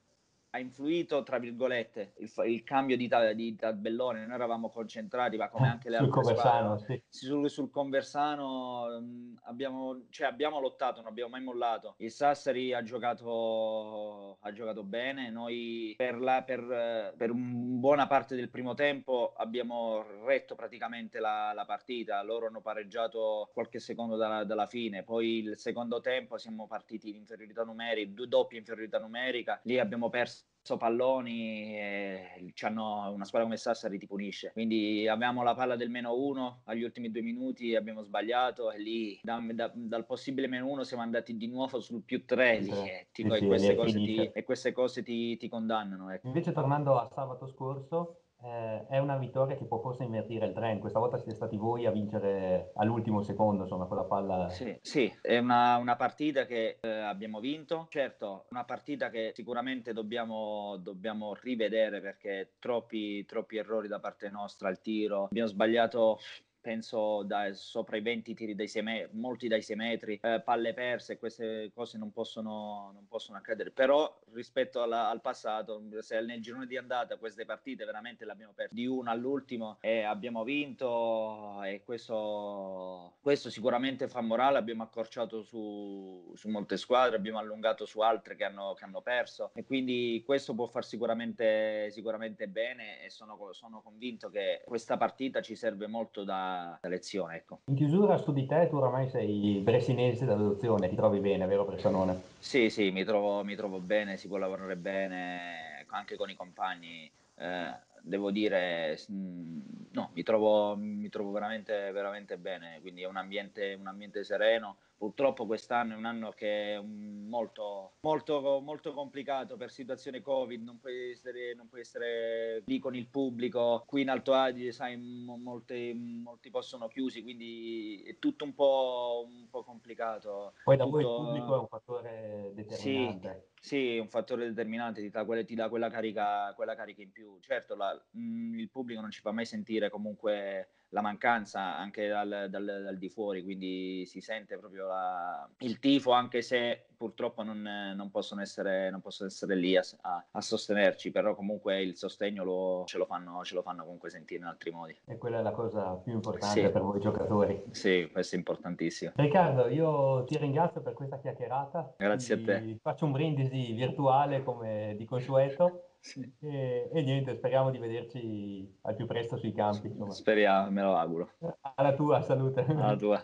ha influito, tra virgolette, il, il cambio di, di, tabellone. Noi eravamo concentrati, ma come eh, anche le sul altre squadre, sì. sul, sul Conversano mh, mm, abbiamo, cioè, abbiamo, lottato, non abbiamo mai mollato. Il Sassari ha giocato, ha giocato bene, noi per, la, per, per buona parte del primo tempo abbiamo retto praticamente la, la partita, loro hanno pareggiato qualche secondo dalla, dalla, fine, poi il secondo tempo siamo partiti in inferiorità numerica, due doppie inferiorità numerica, lì abbiamo perso palloni e una squadra come Sassari ti punisce quindi avevamo la palla del meno uno agli ultimi due minuti abbiamo sbagliato e lì da, da, dal possibile meno uno siamo andati di nuovo sul più tre sì, e, tipo, sì, e, queste sì, ti, e, queste cose ti, ti condannano ecco. invece tornando a sabato scorso eh, è una vittoria che può forse invertire il trend. Questa volta siete stati voi a vincere all'ultimo secondo, insomma, con la palla. Sì, sì è una, una, partita che eh, abbiamo vinto. Certo, una partita che sicuramente dobbiamo, dobbiamo rivedere perché troppi, troppi errori da parte nostra al tiro. Abbiamo sbagliato penso da sopra i 20 tiri dai 6 metri, molti dai 6 metri, eh, palle perse, queste cose non possono, non possono accadere. Però rispetto alla, al passato, se nel girone di andata queste partite veramente le abbiamo perse di uno all'ultimo e abbiamo vinto e questo, questo sicuramente fa morale, abbiamo accorciato su, su, molte squadre, abbiamo allungato su altre che hanno, che hanno perso e quindi questo può far sicuramente, sicuramente bene e sono, sono convinto che questa partita ci serve molto da lezione. Ecco. In chiusura su di te, tu oramai sei bressinese d'adozione, ti trovi bene, vero Bressanone? Sì, sì, mi trovo, mi trovo bene, si può lavorare bene anche con i compagni. Eh, devo dire, no, mi trovo, mi trovo veramente, veramente, bene, quindi è un ambiente, un ambiente sereno Purtroppo quest'anno è un anno che è molto, molto, molto complicato per situazione Covid, non puoi, essere, non puoi essere lì con il pubblico, qui in Alto Adige sai molti, molti possono chiusi, quindi è tutto un po', un po complicato. Poi da tutto... voi il pubblico è un fattore determinante. Sì. Sì, un fattore determinante, ti dà, quella, ti dà quella, carica, quella carica, in più. Certo, la, mh, mm, il pubblico non ci fa mai sentire comunque la mancanza anche dal, dal, dal, di fuori, quindi si sente proprio la, il tifo, anche se purtroppo non, non, possono, essere, non possono, essere, lì a, a, a, sostenerci, però comunque il sostegno lo, ce, lo fanno, ce, lo fanno, comunque sentire in altri modi. E quella è la cosa più importante sì. per voi giocatori. Sì, questo è importantissimo. Riccardo, io ti ringrazio per questa chiacchierata. Grazie a te. Faccio un brindisi virtuale come di consueto. Sì. E, e, niente, speriamo di vederci al più presto sui campi. Insomma. Speriamo, me lo auguro. Alla tua salute. Alla [laughs] tua.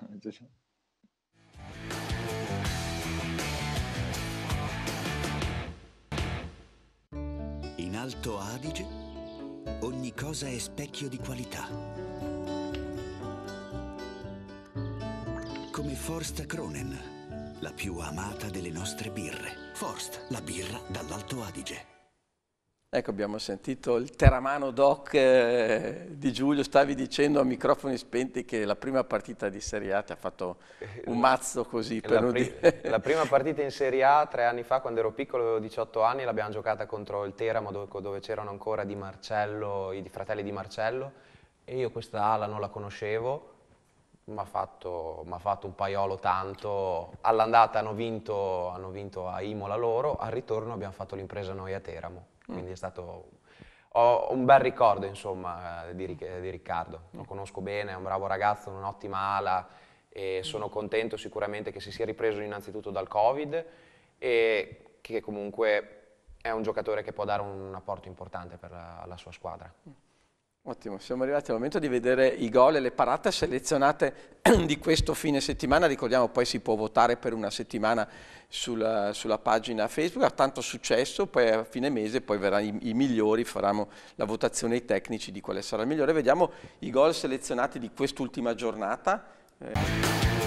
In Alto Adige ogni cosa è specchio di qualità. Come Forst Cronen, la più amata delle nostre birre. Forst, la birra dall'Alto Adige. Ecco, abbiamo sentito il teramano doc eh, di Giulio, stavi dicendo a microfoni spenti che la prima partita di Serie A ti ha fatto eh, un mazzo così. La, pri la, prima partita in Serie A tre anni fa, quando ero piccolo, avevo 18 anni, l'abbiamo giocata contro il Teramo dove, dove c'erano ancora Di Marcello, i fratelli Di Marcello e io questa ala non la conoscevo, mi ha fatto, fatto, un paiolo tanto. All'andata hanno hanno vinto a Imola loro, al ritorno abbiamo fatto l'impresa noi a Teramo. Mm. Quindi è stato... Ho un bel ricordo, insomma, eh, di, di Riccardo. Lo mm. conosco bene, è un bravo ragazzo, un'ottima ala e mm. sono contento sicuramente che si sia ripreso innanzitutto dal Covid e che comunque è un giocatore che può dare un apporto importante per la, la sua squadra. Ottimo, siamo arrivati al momento di vedere i gol e le parate selezionate [clears throat] di questo fine settimana. Ricordiamo poi si può votare per una settimana sulla, sulla pagina Facebook. Ha tanto successo, poi a fine mese poi verranno i, i, migliori, faremo la votazione ai tecnici di quale sarà il migliore. Vediamo i gol selezionati di quest'ultima giornata. Eh.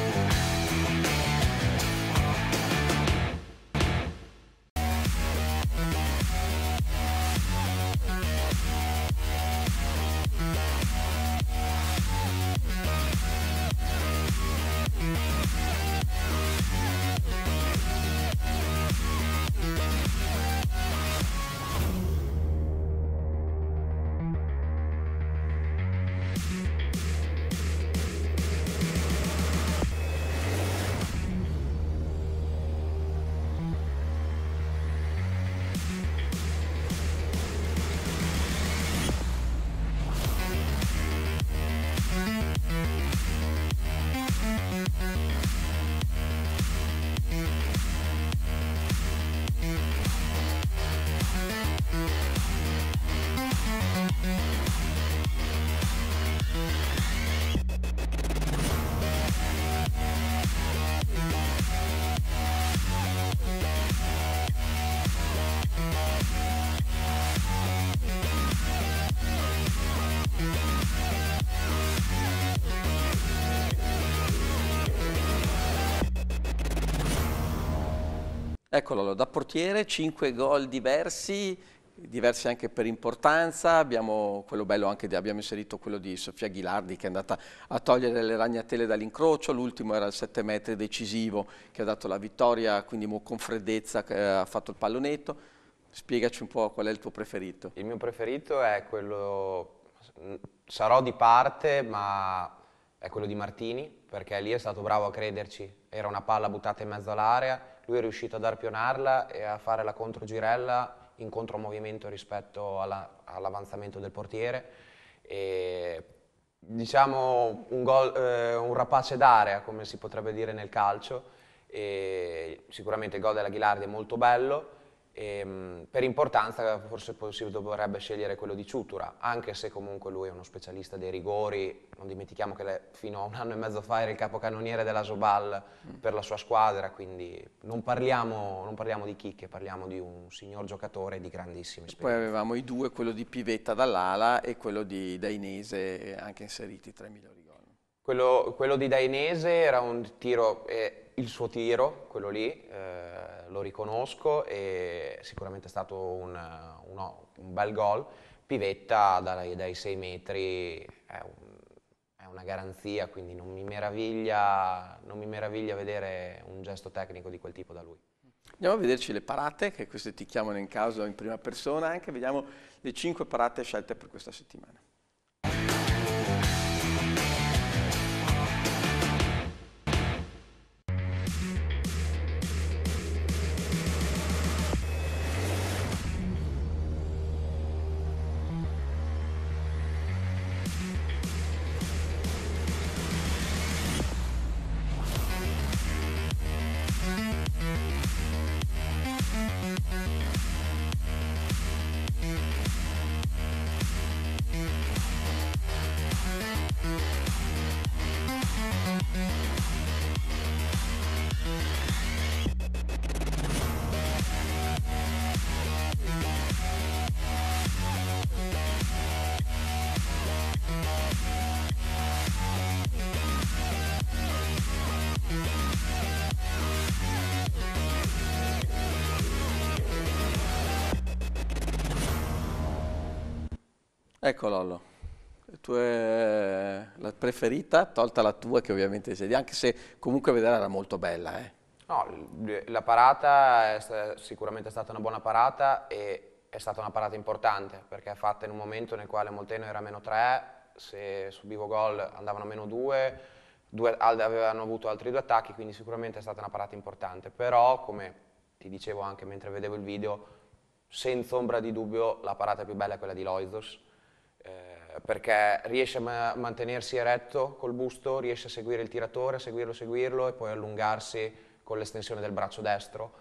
eccolo, da portiere, 5 gol diversi, diversi anche per importanza, abbiamo, di, abbiamo inserito quello di Sofia Ghilardi che è andata a togliere le ragnatele dall'incrocio, l'ultimo era il 7 metri decisivo che ha dato la vittoria, quindi con freddezza eh, ha fatto il pallonetto. Spiegaci un po' qual è il tuo preferito. Il mio preferito è quello, sarò di parte, ma è quello di Martini, perché lì è stato bravo a crederci, era una palla buttata in mezzo all'area lui è riuscito ad arpionarla e a fare la controgirella in contromovimento rispetto all'avanzamento del portiere. E, diciamo un, gol, eh, un rapace d'area, come si potrebbe dire nel calcio. E sicuramente il gol della Ghilardi è molto bello e, ehm, per importanza forse si dovrebbe scegliere quello di Ciutura, anche se comunque lui è uno specialista dei rigori, non dimentichiamo che fino a un anno e mezzo fa era il capocannoniere della Sobal mm. per la sua squadra, quindi non parliamo, non parliamo di chicche, parliamo di un signor giocatore di grandissime esperienze. Poi avevamo i due, quello di Pivetta dall'ala e quello di Dainese, anche inseriti tra i migliori gol. Quello, quello, di Dainese era un tiro... Eh, il suo tiro, quello lì, eh, lo riconosco e sicuramente è stato un, eh, un, un bel gol. Pivetta dai, dai 6 metri è, un, è, una garanzia, quindi non mi, non mi meraviglia vedere un gesto tecnico di quel tipo da lui. Andiamo a vederci le parate, che queste ti chiamano in caso in prima persona, anche vediamo le 5 parate scelte per questa settimana. Ecco Lollo, la preferita, tolta la tua che ovviamente sei, anche se comunque vedere era molto bella. Eh. No, la parata è sicuramente è stata una buona parata e è stata una parata importante perché è fatta in un momento nel quale Molteno era meno 3, se subivo gol andavano meno 2, due, avevano avuto altri due attacchi, quindi sicuramente è stata una parata importante. Però, come ti dicevo anche mentre vedevo il video, senza ombra di dubbio la parata più bella è quella di Loizos eh, perché riesce a mantenersi eretto col busto, riesce a seguire il tiratore, a seguirlo, seguirlo e poi allungarsi con l'estensione del braccio destro.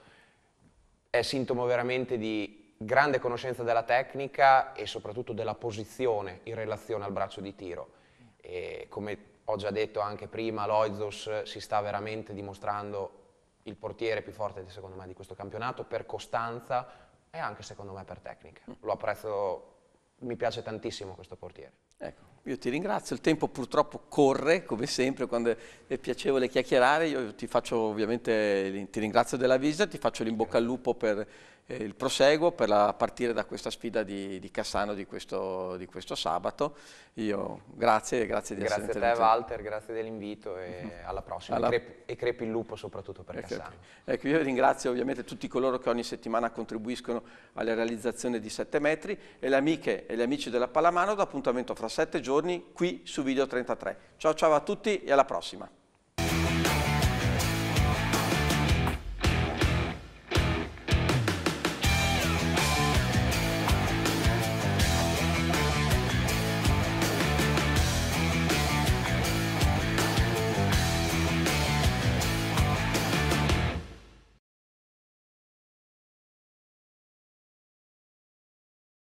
È sintomo veramente di grande conoscenza della tecnica e soprattutto della posizione in relazione al braccio di tiro. E come ho già detto anche prima, Loizos si sta veramente dimostrando il portiere più forte secondo me di questo campionato per costanza e anche secondo me per tecnica. Lo apprezzo mi piace tantissimo questo portiere. Ecco, io ti ringrazio, il tempo purtroppo corre, come sempre, quando è piacevole chiacchierare, io ti faccio ovviamente, ti ringrazio della visita, ti faccio l'in bocca al lupo per eh, il proseguo per la, partire da questa sfida di, di Cassano di questo, di questo, sabato. Io grazie, grazie di grazie essere Grazie a te Walter, grazie dell'invito e mhm. alla prossima. Alla... E, crepi, e, crepi, il lupo soprattutto per e ecco, Cassano. Ecco, io ringrazio ovviamente tutti coloro che ogni settimana contribuiscono alla realizzazione di 7 metri e le amiche e gli amici della Palamano d'appuntamento fra 7 giorni qui su Video 33. Ciao ciao a tutti e alla prossima.